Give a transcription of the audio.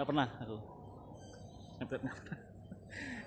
nggak pernah aku. Nggak pernah.